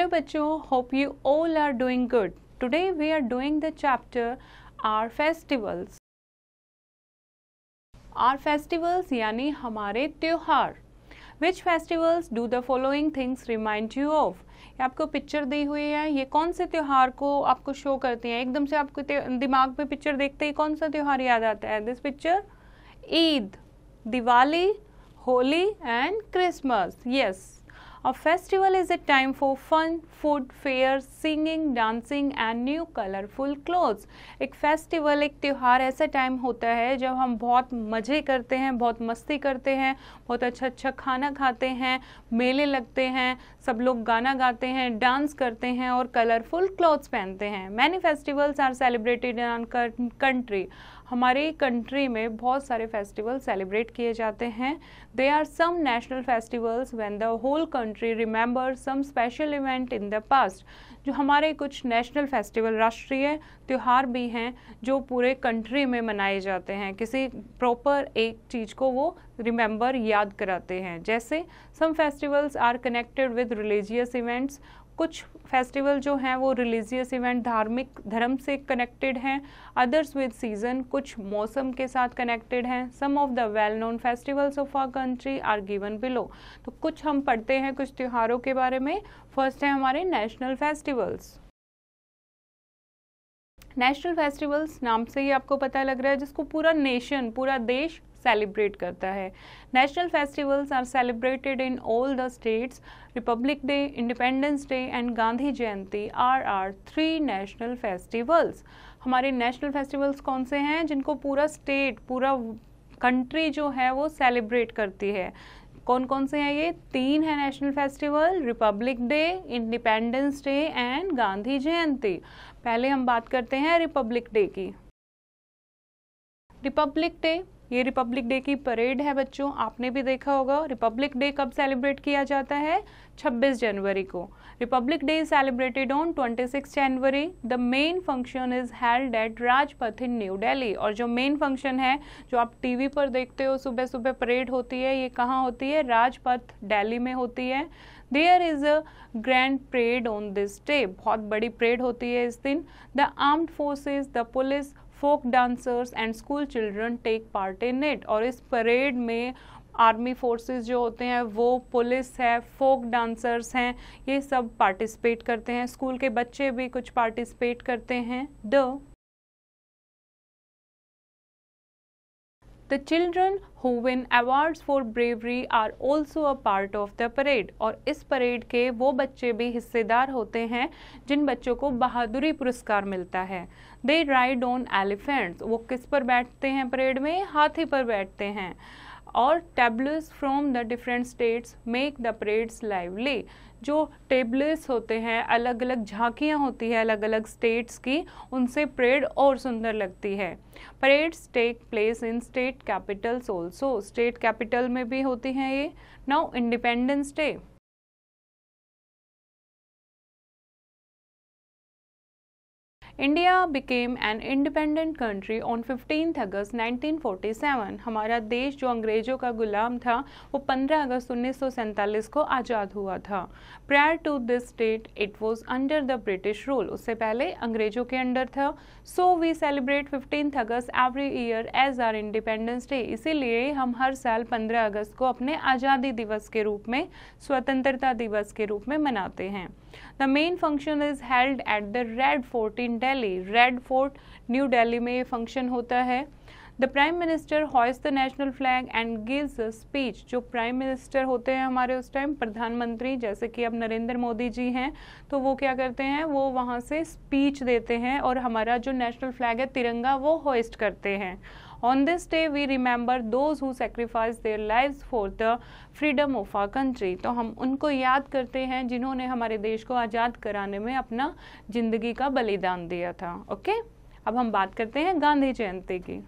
Hello बच्चों hope you all are doing good today we are doing the chapter our festivals our festivals यानी हमारे त्यौहार which festivals do the following things remind you of ये आपको picture दी हुई है ये कौन से त्यौहार को आपको शो करते हैं एकदम से आपको दिमाग में पिक्चर देखते ही कौन सा त्यौहार याद आता है this picture Eid Diwali Holi and Christmas yes A festival is a time for fun, food, fairs, singing, dancing and new colorful clothes. एक festival एक त्यौहार ऐसा टाइम होता है जब हम बहुत मज़े करते हैं बहुत मस्ती करते हैं बहुत अच्छा अच्छा खाना खाते हैं मेले लगते हैं सब लोग गाना गाते हैं डांस करते हैं और कलरफुल क्लॉथ्स पहनते हैं many festivals are celebrated in our country हमारे कंट्री में बहुत सारे फेस्टिवल सेलिब्रेट किए जाते हैं they are some national festivals when the whole country remember some special event in the past जो हमारे कुछ नेशनल फेस्टिवल राष्ट्रीय त्यौहार भी हैं जो पूरे कंट्री में मनाए जाते हैं किसी प्रॉपर एक चीज़ को वो रिमेंबर याद कराते हैं जैसे some festivals are connected with religious events कुछ फेस्टिवल जो हैं वो रिलीजियस इवेंट धार्मिक धर्म से कनेक्टेड हैं अदर्स विद सीजन कुछ मौसम के साथ कनेक्टेड हैं some of the well known festivals of our country are given below तो कुछ हम पढ़ते हैं कुछ त्योहारों के बारे में फर्स्ट है हमारे नेशनल फेस्टिवल्स नेशनल फेस्टिवल्स नाम से ही आपको पता लग रहा है जिसको पूरा नेशन पूरा देश सेलिब्रेट करता है national festivals are celebrated in all the states republic day independence day and Gandhi Jayanti are are three national festivals हमारे नेशनल फेस्टिवल्स कौन से हैं जिनको पूरा स्टेट पूरा कंट्री जो है वो सेलिब्रेट करती है कौन कौन से हैं ये तीन है national festival republic day independence day and Gandhi Jayanti पहले हम बात करते हैं रिपब्लिक डे की रिपब्लिक डे ये रिपब्लिक डे की परेड है बच्चों आपने भी देखा होगा रिपब्लिक डे कब सेलिब्रेट किया जाता है 26 जनवरी को republic day celebrated on 26 January the main function is held at Rajpath in New Delhi और जो मेन फंक्शन है जो आप टीवी पर देखते हो सुबह सुबह परेड होती है ये कहाँ होती है राजपथ दिल्ली में होती है there is a grand parade on this day बहुत बड़ी परेड होती है इस दिन the armed forces the police folk dancers and school children take part in it और इस परेड में आर्मी फोर्सेस जो होते हैं वो पुलिस है फोक डांसर्स हैं ये सब पार्टिसिपेट करते हैं स्कूल के बच्चे भी कुछ पार्टिसिपेट करते हैं the the children who win awards for bravery are also a part of the parade और इस परेड के वो बच्चे भी हिस्सेदार होते हैं जिन बच्चों को बहादुरी पुरस्कार मिलता है दे राइड ऑन एलिफेंट्स वो किस पर बैठते हैं परेड में हाथी पर बैठते हैं और tableaux from the different states make the parades lively जो टेबल्स होते हैं अलग अलग झांकियां होती हैं अलग अलग स्टेट्स की उनसे परेड और सुंदर लगती है parades take place in state capitals also state capital में भी होती हैं ये now independence day India became an independent country on fifteen August 1947 हमारा देश जो अंग्रेजों का गुलाम था वो 15 अगस्त उन्नीस को आज़ाद हुआ था prior to this state it was under the British rule उससे पहले अंग्रेजों के अंडर था so we celebrate fifteen August every year as our independence day इसीलिए हम हर साल 15 अगस्त को अपने आज़ादी दिवस के रूप में स्वतंत्रता दिवस के रूप में मनाते हैं the main function is held at the Red Fort in Delhi Red Fort New Delhi में ये फंक्शन होता है द प्राइम मिनिस्टर हॉइस the national flag and gives speech जो प्राइम मिनिस्टर होते हैं हमारे उस टाइम प्रधानमंत्री जैसे कि अब नरेंद्र मोदी जी हैं तो वो क्या करते हैं वो वहाँ से स्पीच देते हैं और हमारा जो नेशनल फ्लैग है तिरंगा वो होइस्ट करते हैं on this day we remember those who sacrifice their live for the freedom of our country तो हम उनको याद करते हैं जिन्होंने हमारे देश को आज़ाद कराने में अपना जिंदगी का बलिदान दिया था ओके okay? अब हम बात करते हैं गांधी जयंती की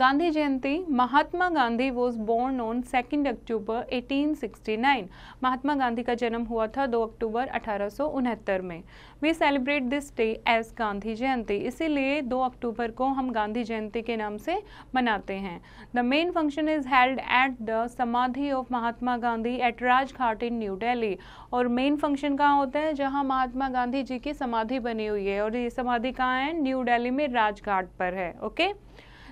Gandhi Jayanti Mahatma Gandhi was born on second October 1869. Mahatma Gandhi का जन्म हुआ था 2 अक्टूबर अठारह में we celebrate this day as Gandhi Jayanti इसीलिए 2 अक्टूबर को हम गांधी जयंती के नाम से मनाते हैं the main function is held at the samadhi of Mahatma Gandhi at Rajghat in New Delhi और मेन फंक्शन कहाँ होता है जहाँ महात्मा गांधी जी की समाधि बनी हुई है और ये समाधि कहाँ है न्यू डेली में राजघाट पर है okay okay?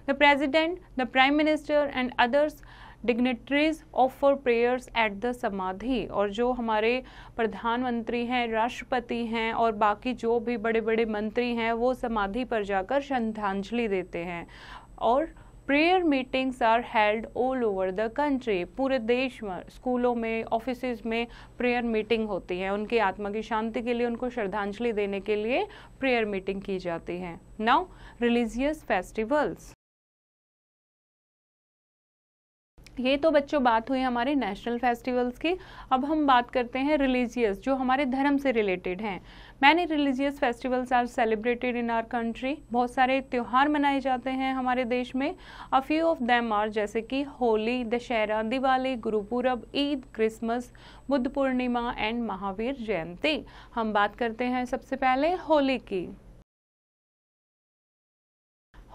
The President, the Prime Minister and others dignitaries offer prayers at the samadhi और जो हमारे प्रधानमंत्री हैं राष्ट्रपति हैं और बाकी जो भी बड़े बड़े मंत्री हैं वो समाधि पर जाकर श्रद्धांजलि देते हैं और prayer meetings are held all over the country पूरे देश में स्कूलों में ऑफिस में प्रेयर मीटिंग होती है उनकी आत्मा की शांति के लिए उनको श्रद्धांजलि देने के लिए प्रेयर मीटिंग की जाती है नाउ रिलीजियस फेस्टिवल्स ये तो बच्चों बात हुई हमारे नेशनल फेस्टिवल्स की अब हम बात करते हैं रिलीजियस जो हमारे धर्म से रिलेटेड हैं many religious festivals are celebrated in our country बहुत सारे त्यौहार मनाए जाते हैं हमारे देश में a few of them are जैसे कि होली दशहरा दिवाली गुरुपूरब ईद क्रिसमस बुद्ध पूर्णिमा एंड महावीर जयंती हम बात करते हैं सबसे पहले होली की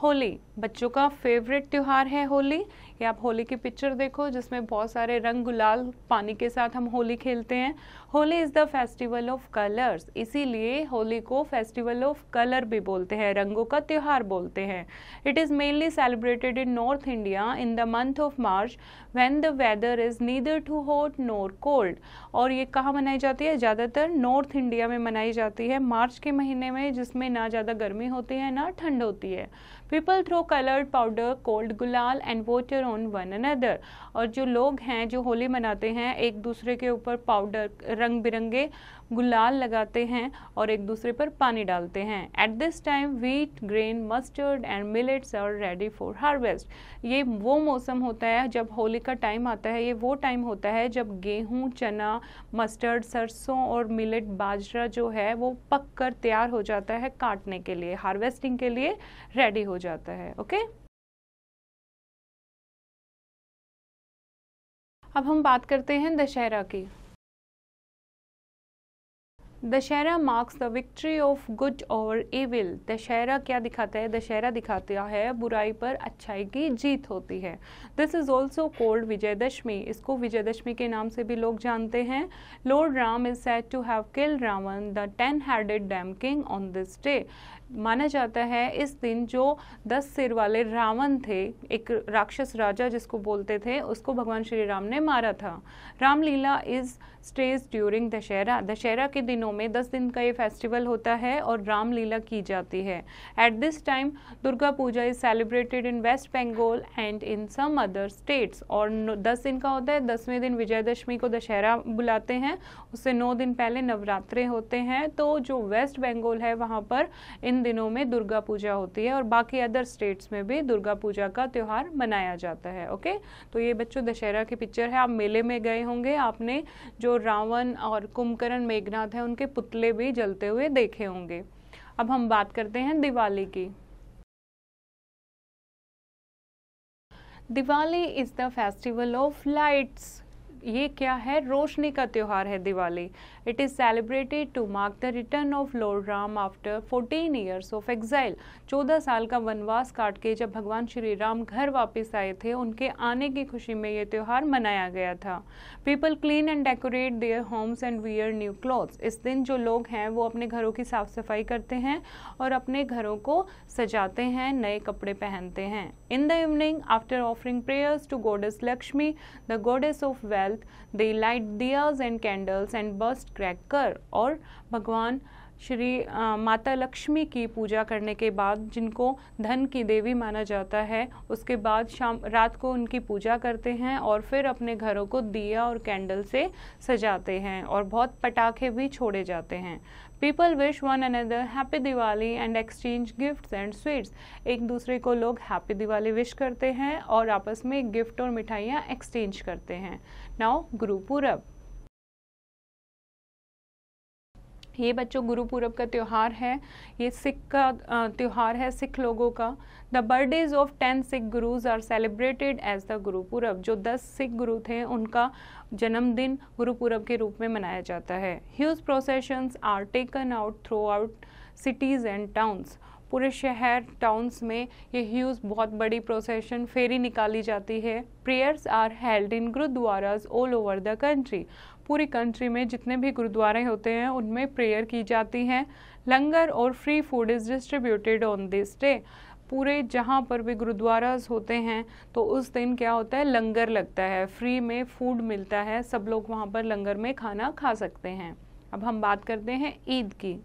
होली बच्चों का फेवरेट त्यौहार है होली या आप होली की पिक्चर देखो जिसमें बहुत सारे रंग गुलाल पानी के साथ हम होली खेलते हैं Holi is the festival of colours इसीलिए होली को फेस्टिवल ऑफ कलर भी बोलते हैं रंगों का त्यौहार बोलते हैं it is mainly celebrated in north India in the month of March when the weather is neither too hot nor cold और ये कहाँ मनाई जाती है ज़्यादातर नॉर्थ इंडिया में मनाई जाती है मार्च के महीने में जिसमें ना ज़्यादा गर्मी होती है ना ठंड होती है people throw coloured powder called gulal and water on one another और जो लोग हैं जो होली मनाते हैं एक दूसरे के ऊपर पाउडर रंग बिरंगे गुलाल लगाते हैं और एक दूसरे पर पानी डालते हैं at this time wheat grain mustard and millets are ready for harvest ये वो मौसम होता है जब होली का टाइम आता है ये वो टाइम होता है जब गेहूँ चना मस्टर्ड सरसों और मिलेट बाजरा जो है वो पक कर तैयार हो जाता है काटने के लिए हार्वेस्टिंग के लिए रेडी हो जाता है ओके अब हम बात करते हैं दशहरा की Dussehra marks the victory of good over evil Dussehra क्या दिखाता है दशहरा दिखाता है बुराई पर अच्छाई की जीत होती है this is also called Vijayadashami इसको विजयदशमी के नाम से भी लोग जानते हैं Lord Ram is said to have kill Ravan the ten headed demon king on this day माना जाता है इस दिन जो दस सिर वाले रावण थे एक राक्षस राजा जिसको बोलते थे उसको भगवान श्री राम ने मारा था Ramlila is staged during Dussehra Dussehra के दिनों में दस दिन का ये फेस्टिवल होता है और रामलीला की जाती है at this time Durga Puja is celebrated in West Bengal and in some other states और दस दिन का होता है दसवें दिन विजयदशमी को दशहरा बुलाते हैं उससे नौ दिन पहले नवरात्रे होते हैं तो जो वेस्ट बंगाल है वहाँ पर इन इन दिनों में दुर्गा पूजा होती है और बाकी अदर स्टेट्स में भी दुर्गा पूजा का त्यौहार मनाया जाता है ओके तो ये बच्चों दशहरा की पिक्चर है आप मेले में गए होंगे आपने जो रावण और कुंभकर्ण मेघनाथ है उनके पुतले भी जलते हुए देखे होंगे अब हम बात करते हैं दिवाली की Diwali is the festival of lights ये क्या है रोशनी का त्यौहार है Diwali it is celebrated to mark the return of Lord Ram after fourteen years of exile. चौदह साल का वनवास काट के जब भगवान श्री राम घर वापस आए थे उनके आने की खुशी में ये त्यौहार मनाया गया था people clean and decorate their homes and wear new clothes इस दिन जो लोग हैं वो अपने घरों की साफ सफाई करते हैं और अपने घरों को सजाते हैं नए कपड़े पहनते हैं in the evening after offering prayers to goddess Lakshmi the goddess of wealth they light diyas and candles and burst crackers और भगवान श्री आ, माता लक्ष्मी की पूजा करने के बाद जिनको धन की देवी माना जाता है उसके बाद शाम रात को उनकी पूजा करते हैं और फिर अपने घरों को दिया और कैंडल से सजाते हैं और बहुत पटाखे भी छोड़े जाते हैं people wish one another happy Diwali and exchange gifts and sweets एक दूसरे को लोग हैप्पी दिवाली विश करते हैं और आपस में गिफ्ट और मिठाइयाँ एक्सचेंज करते हैं नाउ गुरु ये बच्चों गुरुपूरब का त्यौहार है ये सिख का त्यौहार है सिख लोगों का the birthdays of ten Sikh gurus are celebrated as the Gurpurab जो दस सिख गुरु थे उनका जन्मदिन गुरुपूरब के रूप में मनाया जाता है huge processions are taken out throughout cities and towns पूरे शहर टाउन्स में ये ह्यूज बहुत बड़ी प्रोसेशन फेरी निकाली जाती है prayers are held in gurudwara all over the country पूरी कंट्री में जितने भी गुरुद्वारे होते हैं उनमें प्रेयर की जाती है लंगर और free food is distributed on this day पूरे जहाँ पर भी गुरुद्वारा होते हैं तो उस दिन क्या होता है लंगर लगता है फ्री में फूड मिलता है सब लोग वहाँ पर लंगर में खाना खा सकते हैं अब हम बात करते हैं ईद की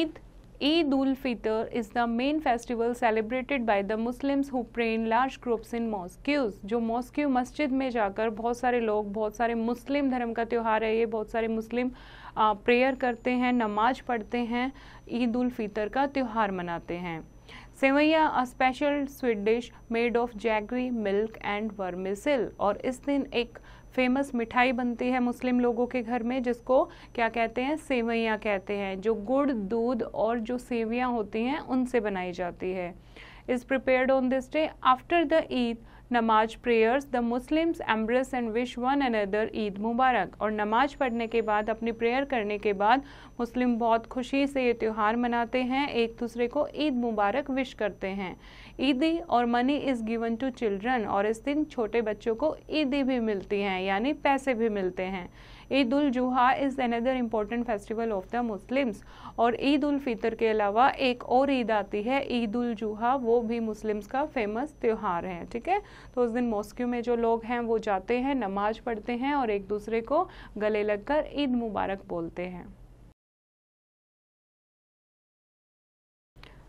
Eid Eid ul Fitr is the main festival celebrated by the Muslims who pray in large groups in mosques. जो मॉस्क्यू मस्जिद में जाकर बहुत सारे लोग बहुत सारे मुस्लिम धर्म का त्यौहार है ये बहुत सारे मुस्लिम प्रेयर करते हैं नमाज पढ़ते हैं ईद उल फितर का त्यौहार मनाते हैं seviyan a special sweet dish made of jaggery milk and vermicelli और इस दिन एक फेमस मिठाई बनती है मुस्लिम लोगों के घर में जिसको क्या कहते हैं सेवैयाँ कहते हैं जो गुड़ दूध और जो सेवियाँ होती हैं उनसे बनाई जाती है is prepared on this day after the Eid namaz prayers the Muslims embrace and wish one another Eid Mubarak और नमाज पढ़ने के बाद अपनी प्रेयर करने के बाद मुस्लिम बहुत खुशी से ये त्यौहार मनाते हैं एक दूसरे को ईद मुबारक विश करते हैं ईदी और money is given to children और इस दिन छोटे बच्चों को ईदी भी मिलती हैं यानी पैसे भी मिलते हैं Eid ul Zuha is another important festival of the Muslims और ईद उल फितर के अलावा एक और ईद आती है ईद उल जुहा वो भी मुस्लिम्स का फेमस त्यौहार है ठीक है तो उस दिन मॉस्क्यू में जो लोग हैं वो जाते हैं नमाज पढ़ते हैं और एक दूसरे को गले लगकर ईद मुबारक बोलते हैं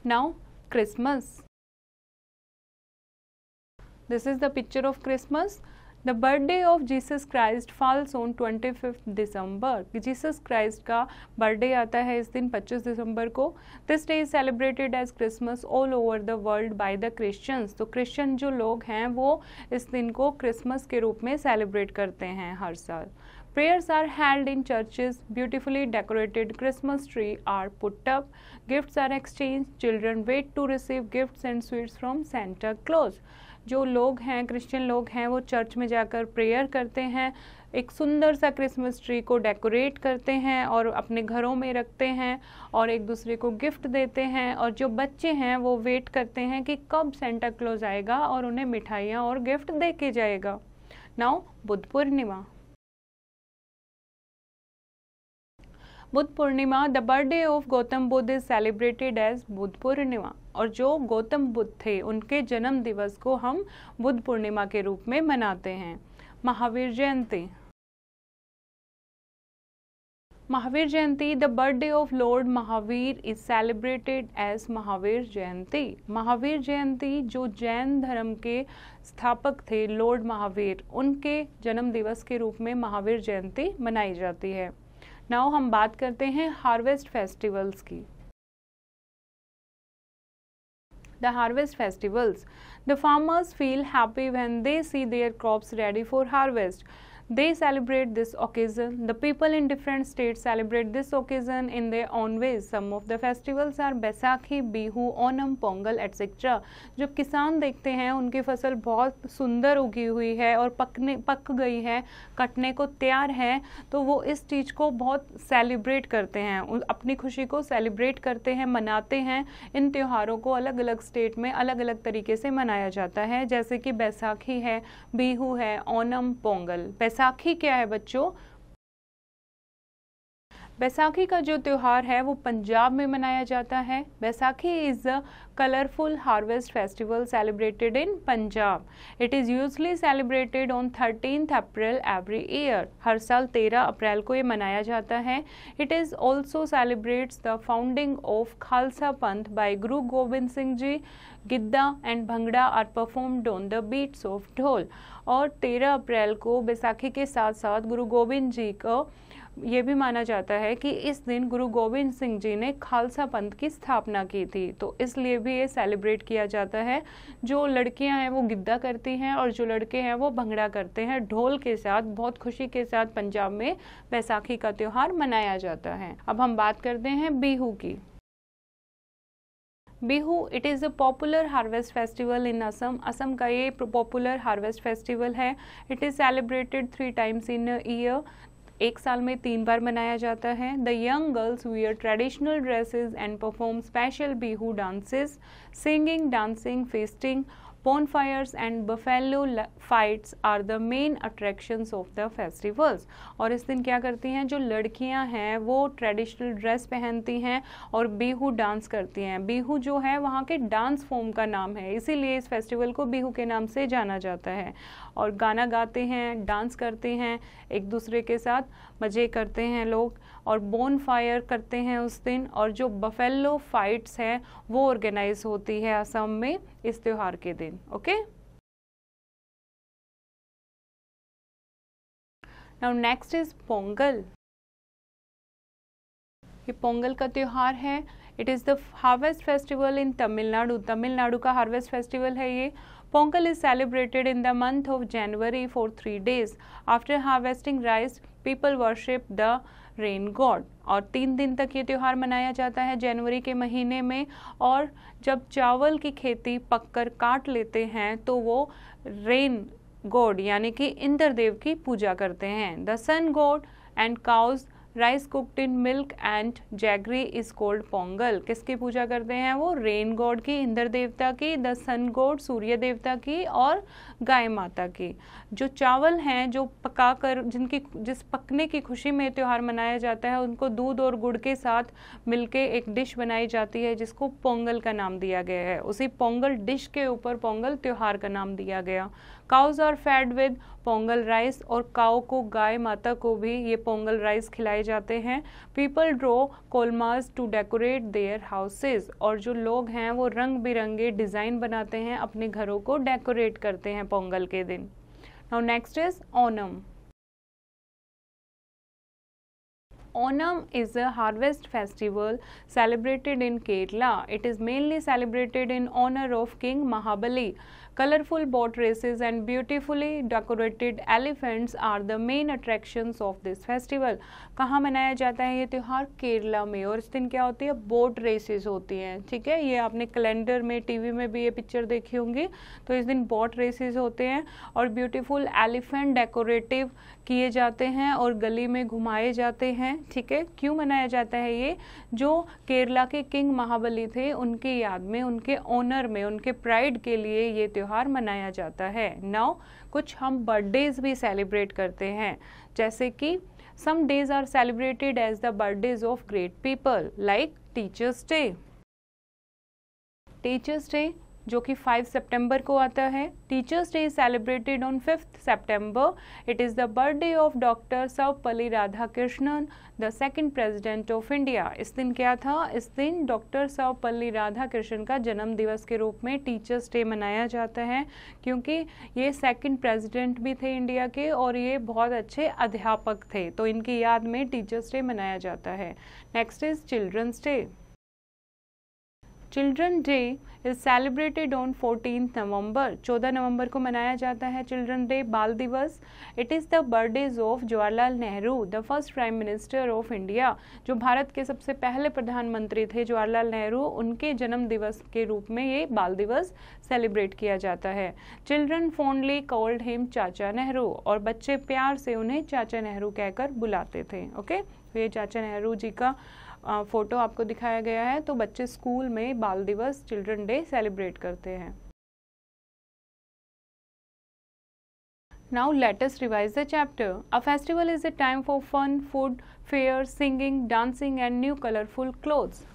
now Christmas this is the picture of Christmas the birthday of Jesus Christ falls on twenty fifth December Jesus Christ का बर्थडे आता है इस दिन 25 दिसंबर को this day is celebrated as Christmas all over the world by the Christians तो Christian जो लोग हैं वो इस दिन को क्रिसमस के रूप में सेलिब्रेट करते हैं हर साल prayers are held in churches beautifully decorated christmas tree are put up gifts are exchanged children wait to receive gifts and sweets from santa claus जो लोग हैं क्रिश्चियन लोग हैं वो चर्च में जाकर प्रेयर करते हैं एक सुंदर सा क्रिसमस ट्री को डेकोरेट करते हैं और अपने घरों में रखते हैं और एक दूसरे को गिफ्ट देते हैं और जो बच्चे हैं वो वेट करते हैं कि कब सेंटा क्लोज आएगा और उन्हें मिठाइयाँ और गिफ्ट दे के जाएगा now Buddha Purnima Buddha Purnima the birthday of Gautam Buddha is celebrated as Buddha Purnima और जो गौतम बुद्ध थे उनके जन्म दिवस को हम बुद्ध पूर्णिमा के रूप में मनाते हैं Mahavir Jayanti Mahavir Jayanti the birthday of Lord Mahavir is celebrated as Mahavir Jayanti Mahavir Jayanti जो जैन धर्म के स्थापक थे लॉर्ड महावीर उनके जन्म दिवस के रूप में महावीर जयंती मनाई जाती है नाउ हम बात करते हैं हार्वेस्ट फेस्टिवल्स की the harvest festivals. The farmers feel happy when they see their crops ready for harvest. They celebrate this occasion. The people in different states celebrate this occasion in their own ways. Some of the festivals are Baisakhi, Bihu, Onam, Pongal, etc. जब किसान देखते हैं उनकी फसल बहुत सुंदर उगी हुई है और पकने पक गई है कटने को तैयार है तो वो इस चीज़ को बहुत सेलिब्रेट करते हैं अपनी खुशी को सेलिब्रेट करते हैं मनाते हैं इन त्योहारों को अलग अलग स्टेट में अलग अलग तरीके से मनाया जाता है जैसे कि बैसाखी है बिहू है ओनम पोंगल बैसाखी बैसाखी क्या है बच्चों बैसाखी का जो त्यौहार है वो पंजाब में मनाया जाता है Baisakhi is a colourful harvest festival celebrated in Punjab it is usually celebrated on thirteen April every year हर साल तेरह अप्रैल को ये मनाया जाता है it is also celebrates the founding of Khalsa Panth by Guru Gobind Singh ji Giddha and Bhangra are performed on the beats of dhol और तेरह अप्रैल को बैसाखी के साथ साथ गुरु गोविंद जी को ये भी माना जाता है कि इस दिन गुरु गोविंद सिंह जी ने खालसा पंथ की स्थापना की थी तो इसलिए भी ये सेलिब्रेट किया जाता है जो लड़कियां हैं वो गिद्दा करती हैं और जो लड़के हैं वो भंगड़ा करते हैं ढोल के साथ बहुत खुशी के साथ पंजाब में बैसाखी का त्यौहार मनाया जाता है अब हम बात करते हैं बीहू की Bihu it is a popular harvest festival in Assam Assam का ये पॉपुलर हार्वेस्ट फेस्टिवल है it is celebrated three times in year एक साल में तीन बार मनाया जाता है the young girls wear traditional dresses and perform special Bihu dances singing dancing feasting bonfires and buffalo fights are the main attractions of the festivals और इस दिन क्या करती हैं जो लड़कियां हैं वो ट्रेडिशनल ड्रेस पहनती हैं और बिहू डांस करती हैं बिहू जो है वहाँ के डांस फॉर्म का नाम है इसीलिए इस फेस्टिवल को बिहू के नाम से जाना जाता है और गाना गाते हैं डांस करते हैं एक दूसरे के साथ मज़े करते हैं लोग और बोन फायर करते हैं उस दिन और जो बफेलो फाइट्स हैं वो ऑर्गेनाइज होती है असम में इस त्यौहार के दिन okay now next is Pongal ये पोंगल का त्यौहार है it is the harvest festival in Tamil Nadu Tamil Nadu का हार्वेस्ट फेस्टिवल है ये Pongal is celebrated in the month of January for three days after harvesting rice people worship the rain god और तीन दिन तक ये त्यौहार मनाया जाता है जनवरी के महीने में और जब चावल की खेती पककर काट लेते हैं तो वो रेन गॉड यानी कि इंद्रदेव की पूजा करते हैं the sun god and cows rice cooked in milk and jaggery is called Pongal किसकी पूजा करते हैं वो रेन गॉड की इंद्र देवता की द सन गॉड सूर्य देवता की और गाय माता की जो चावल हैं जो पका कर जिनकी जिस पकने की खुशी में त्यौहार मनाया जाता है उनको दूध और गुड़ के साथ मिलके एक डिश बनाई जाती है जिसको पोंगल का नाम दिया गया है उसी पोंगल डिश के ऊपर पोंगल त्यौहार का नाम दिया गया cows are fed with Pongal rice और काओ को गाय माता को भी ये पोंगल राइस खिलाए जाते हैं people draw kolams to decorate their houses और जो लोग हैं वो रंग बिरंगे डिज़ाइन बनाते हैं अपने घरों को डेकोरेट करते हैं पोंगल के दिन now next is Onam Onam is a harvest festival celebrated in Kerala. It is mainly celebrated in honor of King Mahabali Colorful boat races and beautifully decorated elephants are the main attractions of this festival. कहाँ मनाया जाता है ये त्यौहार केरला में और इस दिन क्या होती है बोट रेसेस होती हैं ठीक है ये आपने कैलेंडर में टीवी में भी ये पिक्चर देखी होंगी तो इस दिन बोट रेसेस होते हैं और ब्यूटीफुल एलिफेंट डेकोरेटिव किए जाते हैं और गली में घुमाए जाते हैं ठीक है क्यों मनाया जाता है ये जो केरला के किंग महाबली थे उनकी याद में उनके ऑनर में उनके प्राइड के लिए ये त्यौहार त्यौहार मनाया जाता है नाउ कुछ हम बर्थडेज भी सेलिब्रेट करते हैं जैसे कि some days are celebrated as the birthdays of great people like teachers day teachers day जो कि 5 सितंबर को आता है teachers day is celebrated on fifth September it is the birthday of doctor Sarvepalli Radhakrishnan the second president of India इस दिन क्या था इस दिन डॉक्टर सर्वपल्ली राधाकृष्णन का जन्म दिवस के रूप में टीचर्स डे मनाया जाता है क्योंकि ये सेकंड प्रेसिडेंट भी थे इंडिया के और ये बहुत अच्छे अध्यापक थे तो इनकी याद में टीचर्स डे मनाया जाता है next is children's day children day is celebrated on fourteen November 14 नवंबर को मनाया जाता है चिल्ड्रन डे बाल दिवस it is the birthdays of Jawaharlal Nehru the first prime minister of India जो भारत के सबसे पहले प्रधानमंत्री थे जवाहरलाल नेहरू उनके जन्म दिवस के रूप में ये बाल दिवस सेलिब्रेट किया जाता है चिल्ड्रन फोनली कॉल्ड हिम चाचा नेहरू और बच्चे प्यार से उन्हें चाचा नेहरू कहकर बुलाते थे ओके तो ये चाचा नेहरू जी का फोटो आपको दिखाया गया है तो बच्चे स्कूल में बाल दिवस चिल्ड्रन डे सेलिब्रेट करते हैं now let's revise the chapter a festival is a time for fun food fair singing dancing and new colourful clothes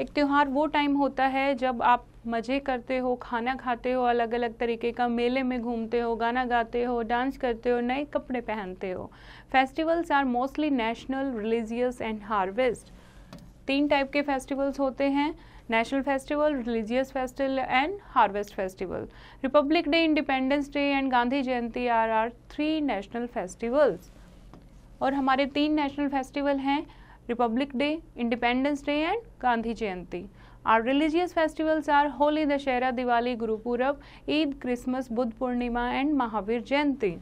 एक त्यौहार वो टाइम होता है जब आप मज़े करते हो खाना खाते हो अलग अलग तरीके का मेले में घूमते हो गाना गाते हो डांस करते हो नए कपड़े पहनते हो festivals are mostly national religious and harvest तीन टाइप के फेस्टिवल्स होते हैं national festival religious festival and harvest festival republic day independence day and Gandhi Jayanti are are three national festivals और हमारे तीन नेशनल फेस्टिवल हैं republic day independence day and Gandhi Jayanti Our religious festivals are Holi, Dashera, Diwali, Guru Purab, Eid, Christmas, Budh Purnima and Mahavir Jayanti.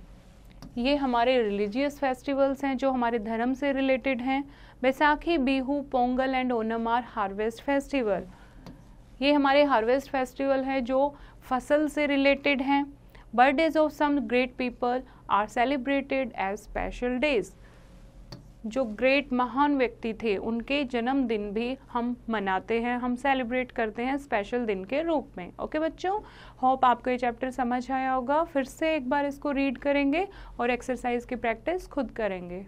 ये हमारे religious festivals हैं जो हमारे धर्म से रिलेटेड हैं Baisakhi Bihu Pongal and Onam are harvest festival ये हमारे हार्वेस्ट फेस्टिवल हैं जो फसल से रिलेटेड हैं birthdays of some great people are celebrated as special days जो ग्रेट महान व्यक्ति थे उनके जन्मदिन भी हम मनाते हैं हम सेलिब्रेट करते हैं स्पेशल दिन के रूप में ओके बच्चों होप आपको ये चैप्टर समझ आया होगा फिर से एक बार इसको रीड करेंगे और एक्सरसाइज की प्रैक्टिस खुद करेंगे